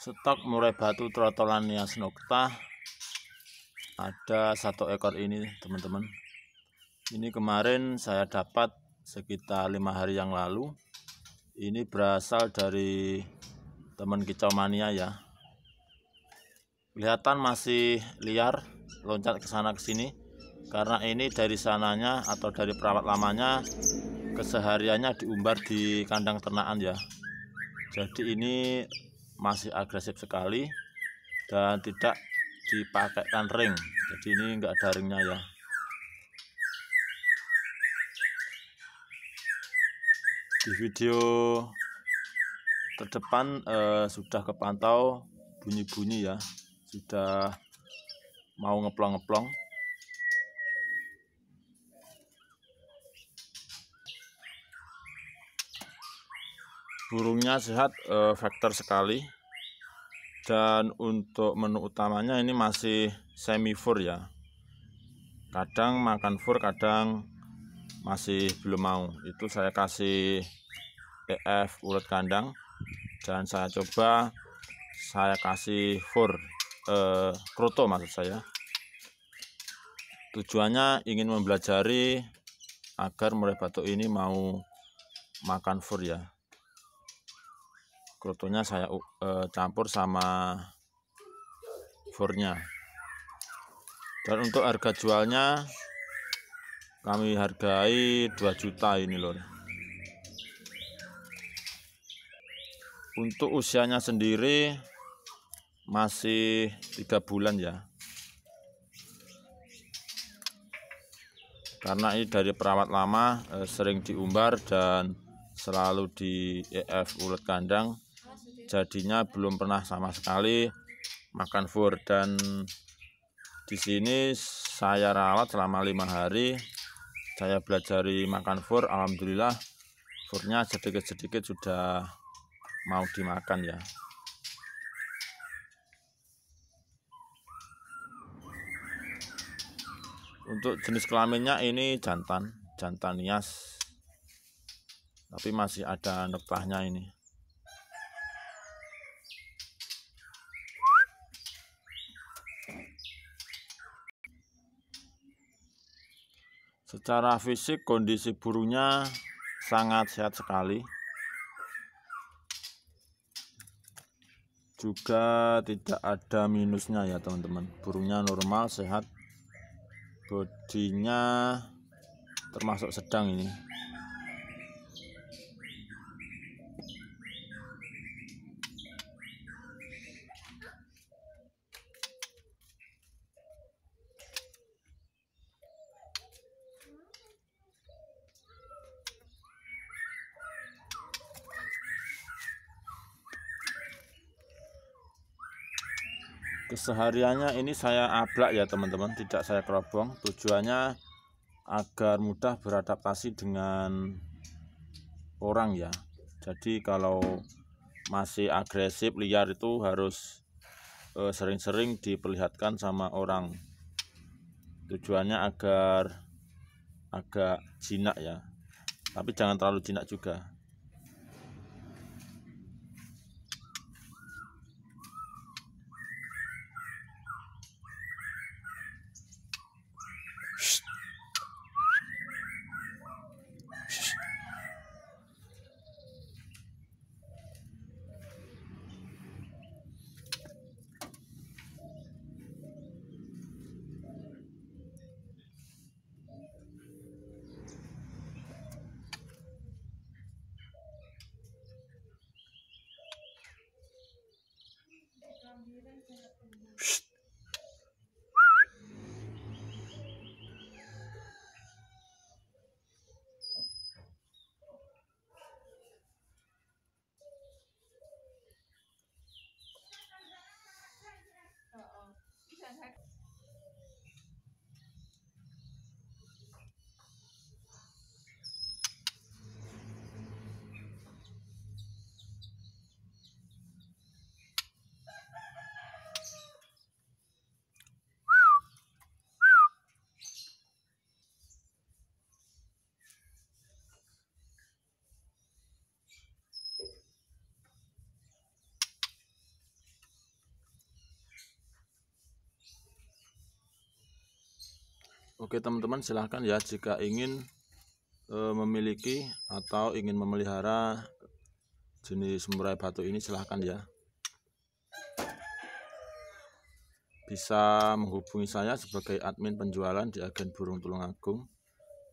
stok murai batu trotolan yang nokta ada satu ekor ini teman-teman ini kemarin saya dapat sekitar lima hari yang lalu ini berasal dari teman kicau mania ya kelihatan masih liar loncat ke sana ke sini karena ini dari sananya atau dari perawat lamanya kesehariannya diumbar di kandang ternaan ya jadi ini masih agresif sekali dan tidak dipakaikan ring jadi ini enggak ada ringnya ya di video terdepan eh, sudah kepantau bunyi-bunyi ya sudah mau ngeplong-ngeplong burungnya sehat eh, faktor sekali dan untuk menu utamanya ini masih semi fur ya kadang makan fur kadang masih belum mau itu saya kasih EF urat kandang dan saya coba saya kasih fur eh, kroto maksud saya tujuannya ingin mempelajari agar murai batuk ini mau makan fur ya krotonya saya uh, campur sama furnya. dan untuk harga jualnya kami hargai 2 juta ini lor untuk usianya sendiri masih tiga bulan ya karena ini dari perawat lama e, sering diumbar dan selalu di EF ulet kandang jadinya belum pernah sama sekali makan fur dan di sini saya rawat selama lima hari saya belajar makan fur alhamdulillah furnya sedikit-sedikit sudah mau dimakan ya untuk jenis kelaminnya ini jantan jantan nias tapi masih ada nektahnya ini Secara fisik kondisi burungnya sangat sehat sekali. Juga tidak ada minusnya ya teman-teman. Burungnya normal, sehat. Bodinya termasuk sedang ini. kesehariannya ini saya ablak ya teman-teman tidak saya kerobong tujuannya agar mudah beradaptasi dengan orang ya jadi kalau masih agresif liar itu harus e, sering-sering eh, diperlihatkan sama orang tujuannya agar agak jinak ya tapi jangan terlalu jinak juga Oke teman-teman silahkan ya jika ingin e, memiliki atau ingin memelihara jenis murai batu ini silahkan ya bisa menghubungi saya sebagai admin penjualan di agen burung tulung agung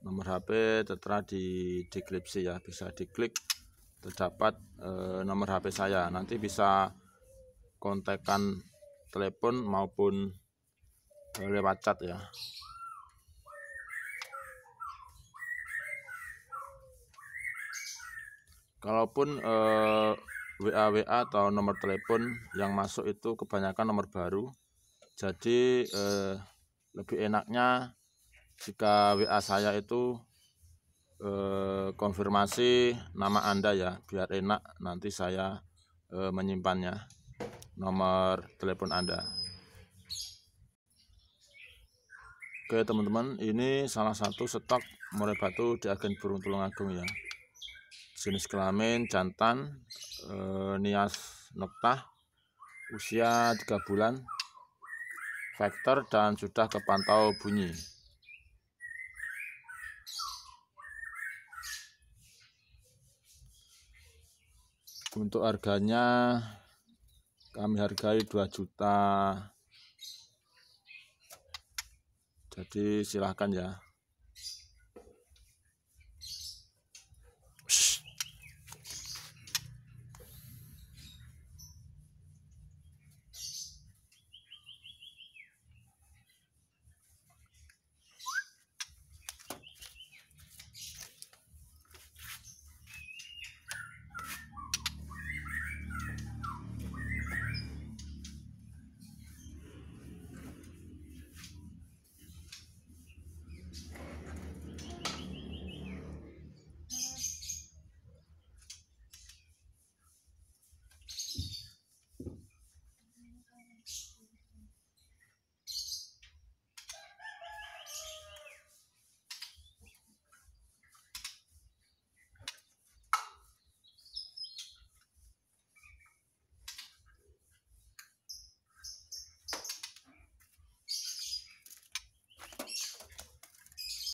nomor HP tertera di deskripsi ya bisa diklik terdapat e, nomor HP saya nanti bisa kontekan telepon maupun e, lewat chat ya kalaupun eh, WA WA atau nomor telepon yang masuk itu kebanyakan nomor baru jadi eh, lebih enaknya jika WA saya itu eh, konfirmasi nama Anda ya biar enak nanti saya eh, menyimpannya nomor telepon Anda Oke teman-teman, ini salah satu stok murai batu di agen burung tulung agung ya jenis kelamin jantan e, nias noktah usia 3 bulan vektor dan sudah kepantau bunyi untuk harganya kami hargai 2 juta jadi silahkan ya